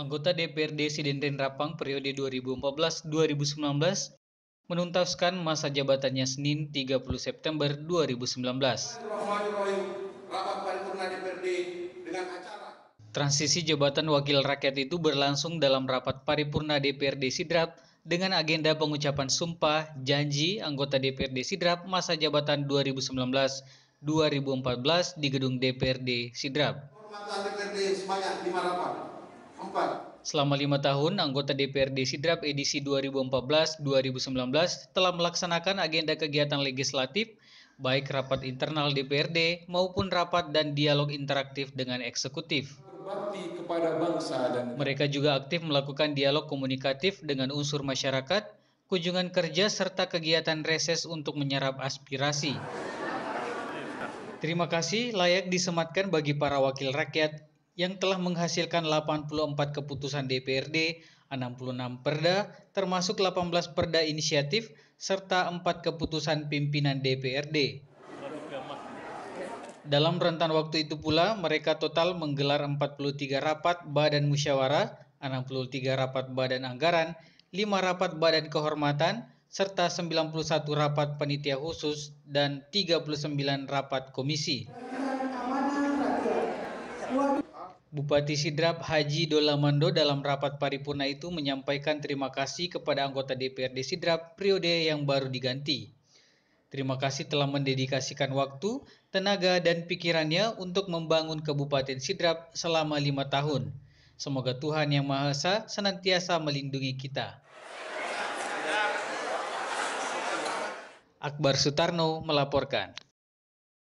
anggota DPRD Sidenren Rapang periode 2014-2019 menuntaskan masa jabatannya Senin 30 September 2019. Transisi jabatan wakil rakyat itu berlangsung dalam rapat paripurna DPRD Sidrap dengan agenda pengucapan sumpah janji anggota DPRD Sidrap masa jabatan 2019-2014 di gedung DPRD Sidrap. Selama lima tahun, anggota DPRD Sidrap edisi 2014-2019 telah melaksanakan agenda kegiatan legislatif, baik rapat internal DPRD maupun rapat dan dialog interaktif dengan eksekutif. Mereka juga aktif melakukan dialog komunikatif dengan unsur masyarakat, kunjungan kerja serta kegiatan reses untuk menyerap aspirasi. Terima kasih layak disematkan bagi para wakil rakyat yang telah menghasilkan 84 keputusan DPRD, 66 perda, termasuk 18 perda inisiatif, serta 4 keputusan pimpinan DPRD. Dalam rentan waktu itu pula, mereka total menggelar 43 rapat badan musyawarah, 63 rapat badan anggaran, 5 rapat badan kehormatan, serta 91 rapat panitia khusus dan 39 rapat komisi. Bupati Sidrap Haji Dolamando dalam rapat paripurna itu menyampaikan terima kasih kepada anggota DPRD Sidrap periode yang baru diganti. Terima kasih telah mendedikasikan waktu, tenaga, dan pikirannya untuk membangun Kabupaten Sidrap selama lima tahun. Semoga Tuhan Yang Maha Esa senantiasa melindungi kita. Akbar Sutarno melaporkan.